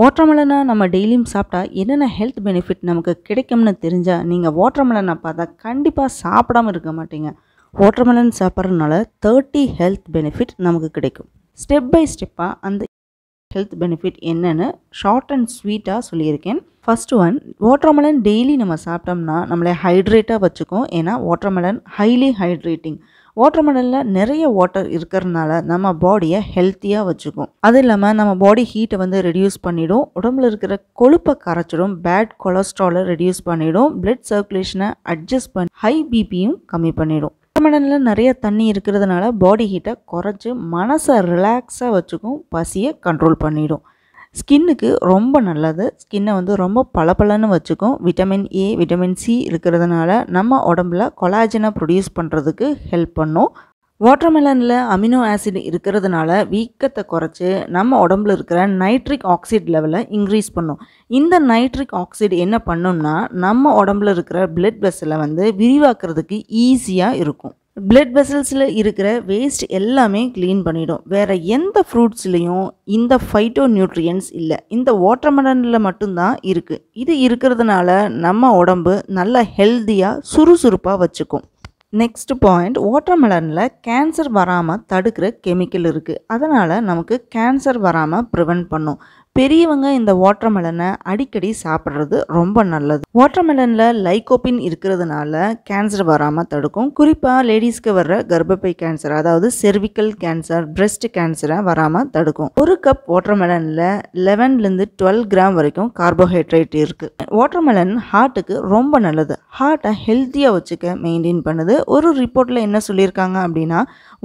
வாட்டர்மெலனை நம்ம டெய்லியும் சாப்பிட்டா என்னென்ன ஹெல்த் பெனிஃபிட் நமக்கு கிடைக்கும்னு தெரிஞ்சால் நீங்கள் வாட்டர்மெலனை பார்த்தா கண்டிப்பாக சாப்பிடாமல் இருக்க மாட்டீங்க வாட்டர்மெலன் சாப்பிட்றதுனால தேர்ட்டி ஹெல்த் பெனிஃபிட் நமக்கு கிடைக்கும் ஸ்டெப் பை ஸ்டெப்பாக அந்த ஹெல்த் பெனிஃபிட் என்னென்னு ஷார்ட் அண்ட் ஸ்வீட்டாக சொல்லியிருக்கேன் ஃபஸ்ட்டு ஒன் வாட்டர்மெலன் டெய்லி நம்ம சாப்பிட்டோம்னா நம்மளே ஹைட்ரேட்டாக வச்சுக்கும் ஏன்னா வாட்டர்மெலன் ஹைலி ஹைட்ரேட்டிங் வாட்டர் மெலனில் நிறைய வாட்டர் இருக்கிறதுனால நம்ம பாடியை ஹெல்த்தியாக வச்சுக்கும் அது இல்லாமல் நம்ம பாடி ஹீட்டை வந்து ரெடியூஸ் பண்ணிவிடும் உடம்புல இருக்கிற கொழுப்பை கரைச்சிடும் பேட் கொலஸ்ட்ராலை ரெடியூஸ் பண்ணிவிடும் பிளட் சர்க்குலேஷனை அட்ஜஸ்ட் பண்ணி ஹை பிபியும் கம்மி பண்ணிவிடும் வாட்டர்மெலனில் நிறைய தண்ணி இருக்கிறதுனால பாடி ஹீட்டை குறைச்சி மனசை ரிலாக்ஸாக வச்சுக்கும் பசியை கண்ட்ரோல் பண்ணிவிடும் ஸ்கின்னுக்கு ரொம்ப நல்லது ஸ்கின்னை வந்து ரொம்ப பளபளன்னு வச்சுக்கும் விட்டமின் ஏ விட்டமின் சி இருக்கிறதுனால நம்ம உடம்புல கொலாஜினை ப்ரொடியூஸ் பண்ணுறதுக்கு ஹெல்ப் பண்ணும் வாட்டர்மெலனில் அமினோ ஆசிட் இருக்கிறதுனால வீக்கத்தை குறைச்சி நம்ம உடம்புல இருக்கிற நைட்ரிக் ஆக்சைடு லெவலை இன்க்ரீஸ் பண்ணும் இந்த நைட்ரிக் ஆக்சைடு என்ன பண்ணும்னா நம்ம உடம்புல இருக்கிற பிளட் வெசலை வந்து விரிவாக்குறதுக்கு ஈஸியாக இருக்கும் பிளட் வெசல்ஸில் இருக்கிற வேஸ்ட் எல்லாமே க்ளீன் பண்ணிடும் வேறு எந்த ஃப்ரூட்ஸ்லேயும் இந்த ஃபைட்டோ நியூட்ரியன்ஸ் இல்லை இந்த வாட்டர்மெலனில் மட்டும்தான் இருக்குது இது இருக்கிறதுனால நம்ம உடம்பு நல்லா ஹெல்த்தியாக சுறுசுறுப்பாக வச்சுக்கும் நெக்ஸ்ட் பாயிண்ட் வாட்டர்மெலனில் கேன்சர் வராமல் தடுக்கிற கெமிக்கல் இருக்குது அதனால் நமக்கு கேன்சர் வராமல் ப்ரிவெண்ட் பண்ணும் பெரியவங்க இந்த வாட்டர்மெலனை அடிக்கடி சாப்பிட்றது ரொம்ப நல்லது வாட்டர்மெலனில் லைகோபின் இருக்கிறதுனால கேன்சர் வராமல் தடுக்கும் குறிப்பாக லேடிஸ்க்கு வர்ற கர்ப்பப்பை கேன்சர் அதாவது செர்விக்கல் கேன்சர் பிரஸ்ட் கேன்சரை வராமல் தடுக்கும் ஒரு கப் வாட்டர்மெலனில் லெவன்லேருந்து டுவெல் கிராம் வரைக்கும் கார்போஹைட்ரேட் இருக்குது வாட்டர்மெலன் ஹார்ட்டுக்கு ரொம்ப நல்லது ஹார்ட்டை ஹெல்த்தியாக வச்சுக்க மெயின்டைன் பண்ணுது ஒரு ரிப்போர்ட்டில் என்ன சொல்லியிருக்காங்க அப்படின்னா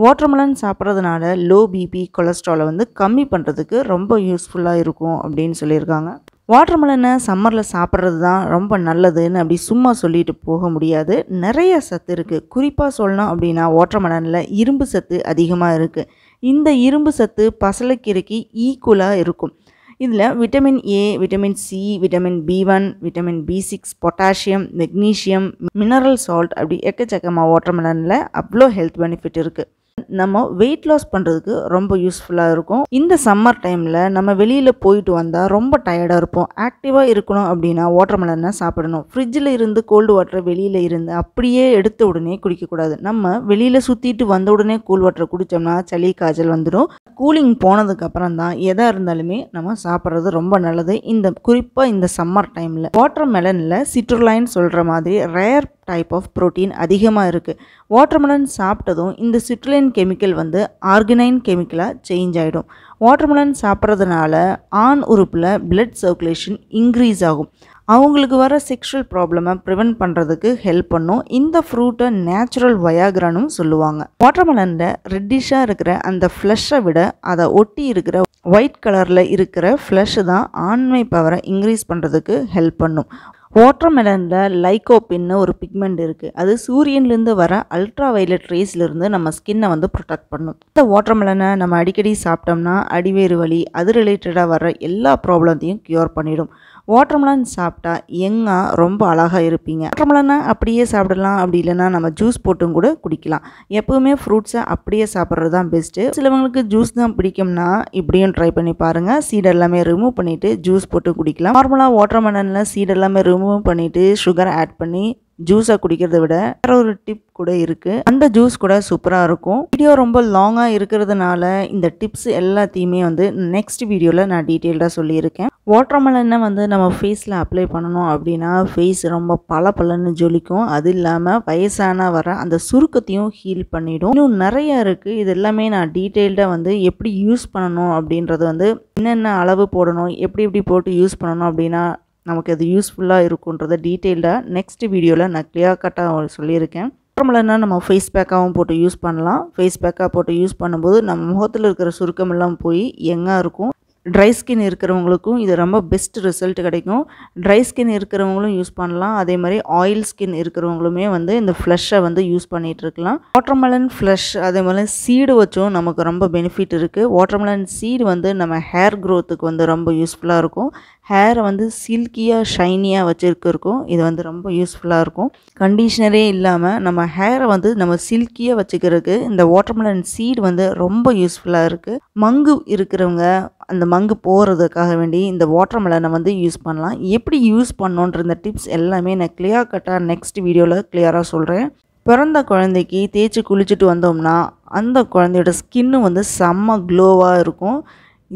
வாட்டர்மெலன் சாப்பிட்றதுனால லோ பிபி கொலஸ்ட்ராலை வந்து கம்மி பண்ணுறதுக்கு ரொம்ப யூஸ்ஃபுல்லாக இருக்கும் இருக்கும் அப்படின்னு சொல்லியிருக்காங்க வாட்டர் மெலனை சம்மரில் சாப்பிட்றது தான் ரொம்ப நல்லதுன்னு அப்படி சும்மா சொல்லிட்டு போக முடியாது நிறைய சத்து இருக்குது குறிப்பாக சொல்லணும் அப்படின்னா வாட்டர் மெலனில் இரும்பு சத்து அதிகமாக இருக்குது இந்த இரும்பு சத்து பசலைக்கீரைக்கு ஈக்குவலாக இருக்கும் இதில் vitamin A vitamin C vitamin B one vitamin B six potassium magnesium mineral salt அப்படி எக்கச்சக்கமாக வாட்டர் மெலனில் அவ்வளோ ஹெல்த் பெனிஃபிட் இருக்குது நம்ம வெயிட் லாஸ் பண்ணுறதுக்கு ரொம்ப யூஸ்ஃபுல்லாக இருக்கும் இந்த சம்மர் டைமில் நம்ம வெளியில் போயிட்டு வந்தால் ரொம்ப டயர்டாக இருப்போம் ஆக்டிவாக இருக்கணும் அப்படின்னா வாட்டர் மெலனை சாப்பிடணும் ஃப்ரிட்ஜில் இருந்து கோல்டு வாட்டரை வெளியில் இருந்து அப்படியே எடுத்த உடனே குடிக்கக்கூடாது நம்ம வெளியில் சுற்றிட்டு வந்த உடனே கூல் வாட்டரை குடித்தோம்னா சளி காய்ச்சல் வந்துடும் கூலிங் போனதுக்கப்புறம் தான் எதாக இருந்தாலுமே நம்ம சாப்பிட்றது ரொம்ப நல்லது இந்த குறிப்பாக இந்த சம்மர் டைமில் வாட்டர் மெலனில் சிட்ருலைன்னு சொல்கிற மாதிரி ரேர் டைப் ஆஃப் ப்ரோட்டீன் அதிகமாக இருக்குது வாட்டர்மெலன் சாப்பிட்டதும் இந்த சிட்ருலைன் கெமிக்கல் வந்து ஆர்கனைன் கெமிக்கலாக சேஞ்ச் ஆகிடும் வாட்டர்மெலன் சாப்பிட்றதுனால ஆண் உறுப்பில் பிளட் சர்க்குலேஷன் இன்க்ரீஸ் ஆகும் அவங்களுக்கு வர செக்ஷுவல் ப்ராப்ளமை ப்ரிவெண்ட் பண்ணுறதுக்கு ஹெல்ப் பண்ணும் இந்த ஃப்ரூட்டை நேச்சுரல் வயாகிரானும் சொல்லுவாங்க வாட்டர்மெலனில் ரெட்டிஷாக இருக்கிற அந்த ஃப்ளஷை விட அதை ஒட்டி இருக்கிற ஒயிட் கலரில் இருக்கிற ஃப்ளஷ் தான் ஆண்மை பவரை இன்க்ரீஸ் பண்ணுறதுக்கு ஹெல்ப் பண்ணும் வாட்டர்மெலனில் லைகோப்பின்னு ஒரு பிக்மெண்ட் இருக்குது அது சூரியன்லேருந்து வர அல்ட்ரா வைலட் ரேஸ்லேருந்து நம்ம ஸ்கின்னை வந்து ப்ரொடெக்ட் பண்ணும் இந்த வாட்டர்மெலனை நம்ம அடிக்கடி சாப்பிட்டோம்னா அடிவேறு வலி அது ரிலேட்டடாக வர எல்லா ப்ராப்ளத்தையும் க்யூர் பண்ணிடும் வாட்டர்மெலன் சாப்பிட்டா எங்கா ரொம்ப அழகாக இருப்பீங்க வாட்டர்மெலனை அப்படியே சாப்பிடலாம் அப்படி இல்லைன்னா நம்ம ஜூஸ் போட்டும் கூட குடிக்கலாம் எப்போவுமே ஃப்ரூட்ஸை அப்படியே சாப்பிட்றது தான் பெஸ்ட்டு சிலவங்களுக்கு ஜூஸ் தான் பிடிக்கும்னா இப்படியும் ட்ரை பண்ணி பாருங்கள் சீடு எல்லாமே ரிமூவ் பண்ணிவிட்டு ஜூஸ் போட்டு குடிக்கலாம் நார்மலாக வாட்டர்மெலனில் சீடு எல்லாமே ரிமூவ் பண்ணிவிட்டு சுகர் ஆட் பண்ணி ஜூஸை குடிக்கிறத விட வேற ஒரு டிப் கூட இருக்குது அந்த ஜூஸ் கூட சூப்பராக இருக்கும் வீடியோ ரொம்ப லாங்காக இருக்கிறதுனால இந்த டிப்ஸ் எல்லாத்தையுமே வந்து நெக்ஸ்ட் வீடியோவில் நான் டீட்டெயில்டாக சொல்லியிருக்கேன் வாட்டர்மெலனை வந்து நம்ம ஃபேஸில் அப்ளை பண்ணணும் அப்படின்னா ஃபேஸ் ரொம்ப பல பலன்னு ஜொலிக்கும் அது இல்லாமல் வயசானா வர அந்த சுருக்கத்தையும் ஹீல் பண்ணிடும் இன்னும் நிறையா இருக்குது இது எல்லாமே நான் டீட்டெயில்டாக வந்து எப்படி யூஸ் பண்ணணும் அப்படின்றது வந்து என்னென்ன அளவு போடணும் எப்படி எப்படி போட்டு யூஸ் பண்ணணும் அப்படின்னா நமக்கு அது யூஸ்ஃபுல்லாக இருக்குன்றத டீட்டெயிலாக நெக்ஸ்ட் வீடியோவில் நான் கிளியர் கட்டாக சொல்லியிருக்கேன் நார்மலாக நம்ம ஃபேஸ் பேக்காகவும் போட்டு யூஸ் பண்ணலாம் ஃபேஸ் பேக்காக போட்டு யூஸ் பண்ணும்போது நம்ம முகத்தில் இருக்கிற சுருக்கமெல்லாம் போய் எங்கே இருக்கும் ட்ரை ஸ்கின் இருக்கிறவங்களுக்கும் இது ரொம்ப பெஸ்ட் ரிசல்ட் கிடைக்கும் ட்ரை ஸ்கின் இருக்கிறவங்களும் யூஸ் பண்ணலாம் அதே மாதிரி ஆயில் ஸ்கின் இருக்கிறவங்களுமே வந்து இந்த ஃப்ளஷை வந்து யூஸ் பண்ணிகிட்டு இருக்கலாம் வாட்டர்மெலன் ஃப்ளஷ் அதே மாதிரி சீடு வச்சும் நமக்கு ரொம்ப பெனிஃபிட் இருக்குது வாட்டர்மெலன் சீடு வந்து நம்ம ஹேர் க்ரோத்துக்கு வந்து ரொம்ப யூஸ்ஃபுல்லாக இருக்கும் ஹேரை வந்து சில்கியாக ஷைனியாக வச்சுருக்கிருக்கும் இது வந்து ரொம்ப யூஸ்ஃபுல்லாக இருக்கும் கண்டிஷ்னரே இல்லாமல் நம்ம ஹேரை வந்து நம்ம சில்கியாக வச்சுக்கிறதுக்கு இந்த வாட்டர்மெலன் சீடு வந்து ரொம்ப யூஸ்ஃபுல்லாக இருக்குது மங்கு இருக்கிறவங்க அந்த மங்கு போகிறதுக்காக வேண்டி இந்த வாட்டர் மெலனை வந்து யூஸ் பண்ணலாம் எப்படி யூஸ் பண்ணோன்ற இந்த டிப்ஸ் எல்லாமே நான் கிளியர் கட்டாக நெக்ஸ்ட் வீடியோவில் கிளியராக சொல்கிறேன் பிறந்த குழந்தைக்கு தேய்ச்சி குளிச்சுட்டு வந்தோம்னா அந்த குழந்தையோட ஸ்கின்னு வந்து செம்ம க்ளோவாக இருக்கும்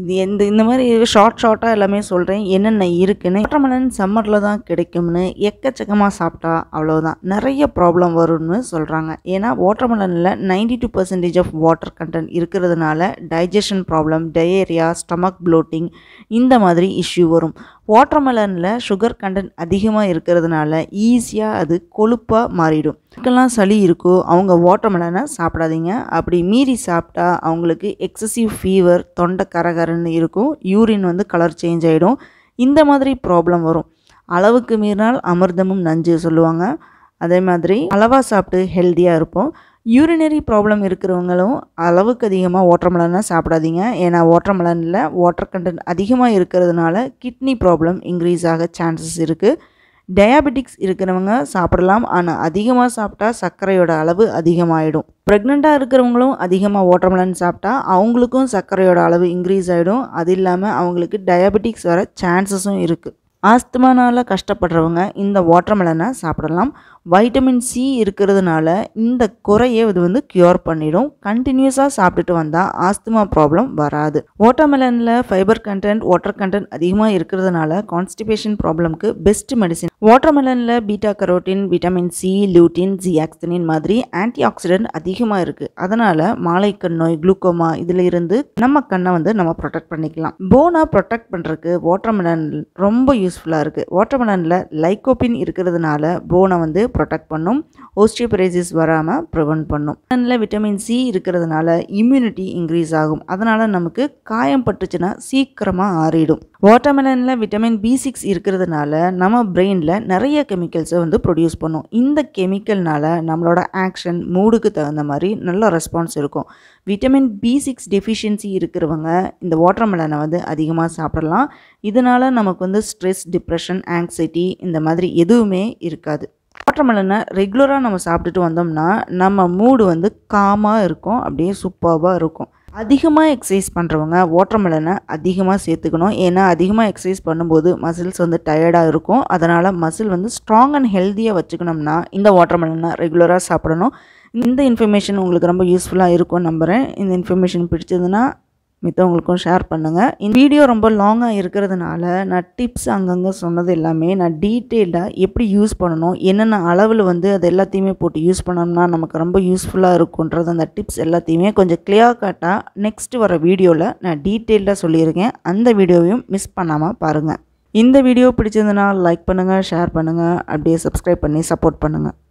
இது எந்த இந்த மாதிரி ஷார்ட் ஷார்ட்டாக எல்லாமே சொல்கிறேன் என்னென்ன இருக்குன்னு வாட்டர்மெலன் சம்மரில் தான் கிடைக்கும்னு எக்கச்சக்கமாக சாப்பிட்டா அவ்வளோதான் நிறைய ப்ராப்ளம் வரும்னு சொல்கிறாங்க ஏன்னா வாட்டர்மெலனில் ninety two percentage of water content இருக்கிறதுனால digestion problem diarrhoea stomach bloating இந்த மாதிரி இஷ்யூ வரும் வாட்டர்மெலனில் சுகர் கண்டென்ட் அதிகமாக இருக்கிறதுனால ஈஸியாக அது கொழுப்பாக மாறிடும் யாருக்கெல்லாம் சளி இருக்கோ அவங்க வாட்டர்மெலனை சாப்பிடாதீங்க அப்படி மீறி சாப்பிட்டா அவங்களுக்கு எக்ஸசிவ் ஃபீவர் தொண்டை கரகரன்னு இருக்கும் யூரின் வந்து கலர் சேஞ்ச் ஆகிடும் இந்த மாதிரி ப்ராப்ளம் வரும் அளவுக்கு மீறினால் அமிர்தமும் நஞ்சு சொல்லுவாங்க அதே மாதிரி அளவாக சாப்பிட்டு ஹெல்த்தியாக இருப்போம் யூரினரி ப்ராப்ளம் இருக்கிறவங்களும் அளவுக்கு அதிகமாக வாட்டர்மெலனை சாப்பிடாதீங்க ஏன்னா ஓட்டர்மலனில் வாட்டர் கண்டென்ட் அதிகமாக இருக்கிறதுனால கிட்னி ப்ராப்ளம் இன்க்ரீஸ் ஆக சான்சஸ் இருக்குது டயாபெட்டிக்ஸ் இருக்கிறவங்க சாப்பிடலாம் ஆனால் அதிகமாக சாப்பிட்டா சர்க்கரையோட அளவு அதிகமாகிடும் ப்ரெக்னெண்ட்டாக இருக்கிறவங்களும் அதிகமாக ஓட்டமலன் சாப்பிட்டா அவங்களுக்கும் சர்க்கரையோட அளவு இன்க்ரீஸ் ஆகிடும் அது இல்லாமல் அவங்களுக்கு டயாபெட்டிக்ஸ் வர சான்சஸும் இருக்குது ஆஸ்துமானால் கஷ்டப்படுறவங்க இந்த வாட்டர்மெலனை சாப்பிடலாம் வைட்டமின் சி இருக்கிறதுனால இந்த குறையை இது வந்து க்யூர் பண்ணிடும் கண்டினியூஸாக சாப்பிட்டுட்டு வந்தால் ஆஸ்துமா ப்ராப்ளம் வராது வாட்டர்மெலனில் ஃபைபர் கண்டென்ட் வாட்டர் கண்டென்ட் அதிகமாக இருக்கிறதுனால கான்ஸ்டிபேஷன் ப்ராப்ளம்க்கு பெஸ்ட் மெடிசின் வாட்டர்மெலனில் beta carotene vitamin C lutein zeaxanthin மாதிரி ஆன்டி ஆக்சிடென்ட் அதிகமாக இருக்குது அதனால் கண் நோய் குளுக்கோமா இதில் இருந்து நம்ம கண்ணை வந்து நம்ம ப்ரொடெக்ட் பண்ணிக்கலாம் போனை ப்ரொடெக்ட் பண்ணுறதுக்கு வாட்டர்மெலன் ரொம்ப யூஸ்ஃபுல்லாக இருக்குது வாட்டர்மெலனில் லைக்கோபின் இருக்கிறதுனால போனை வந்து ப்ரொடெக்ட் பண்ணும் ஓஸ்டியோபரைசிஸ் வராமல் ப்ரிவெண்ட் பண்ணும் மலனில் விட்டமின் சி இருக்கிறதுனால இம்யூனிட்டி இன்க்ரீஸ் ஆகும் அதனால் நமக்கு காயம் பட்டுச்சுன்னா சீக்கிரமாக ஆறிடும் வாட்டர்மெலனில் விட்டமின் பி சிக்ஸ் இருக்கிறதுனால நம்ம பிரெயினில் நிறைய கெமிக்கல்ஸை வந்து ப்ரொடியூஸ் பண்ணும் இந்த கெமிக்கல்னால் நம்மளோட ஆக்ஷன் மூடுக்கு தகுந்த மாதிரி நல்ல ரெஸ்பான்ஸ் இருக்கும் விட்டமின் பி சிக்ஸ் டெஃபிஷியன்சி இருக்கிறவங்க இந்த வாட்டர்மெலனை வந்து அதிகமாக சாப்பிடலாம் இதனால் நமக்கு வந்து ஸ்ட்ரெஸ் டிப்ரெஷன் ஆங்ஸைட்டி இந்த மாதிரி எதுவுமே இருக்காது வாட்டர்மெலனை ரெகுலராக நம்ம சாப்பிட்டுட்டு வந்தோம்னா நம்ம மூடு வந்து காமாக இருக்கும் அப்படியே சூப்பர்வாக இருக்கும் அதிகமாக எக்ஸசைஸ் பண்ணுறவங்க வாட்டர்மெலனை அதிகமாக சேர்த்துக்கணும் ஏன்னா அதிகமாக எக்ஸசைஸ் பண்ணும்போது மசில்ஸ் வந்து டயர்டாக இருக்கும் அதனால் மசில் வந்து ஸ்ட்ராங் அண்ட் ஹெல்த்தியாக வச்சுக்கணும்னா இந்த வாட்டர்மெலனை ரெகுலராக சாப்பிடணும் இந்த இன்ஃபர்மேஷன் உங்களுக்கு ரொம்ப யூஸ்ஃபுல்லாக இருக்கும்னு நம்புகிறேன் இந்த இன்ஃபர்மேஷன் பிடிச்சதுன்னா மித்தவங்களுக்கும் ஷேர் பண்ணுங்கள் இந்த வீடியோ ரொம்ப லாங்காக இருக்கிறதுனால நான் டிப்ஸ் அங்கங்கே சொன்னது எல்லாமே நான் டீட்டெயில்டாக எப்படி யூஸ் பண்ணணும் என்னென்ன அளவில் வந்து அது எல்லாத்தையுமே போட்டு யூஸ் பண்ணோம்னா நமக்கு ரொம்ப யூஸ்ஃபுல்லாக இருக்குன்றது அந்த டிப்ஸ் எல்லாத்தையுமே கொஞ்சம் கிளியர் கட்டாக நெக்ஸ்ட் வர வீடியோவில் நான் டீட்டெயில்டாக சொல்லியிருக்கேன் அந்த வீடியோவையும் மிஸ் பண்ணாமல் பாருங்கள் இந்த வீடியோ பிடிச்சிருந்ததுன்னா லைக் பண்ணுங்கள் ஷேர் பண்ணுங்கள் அப்படியே சப்ஸ்கிரைப் பண்ணி சப்போர்ட் பண்ணுங்கள்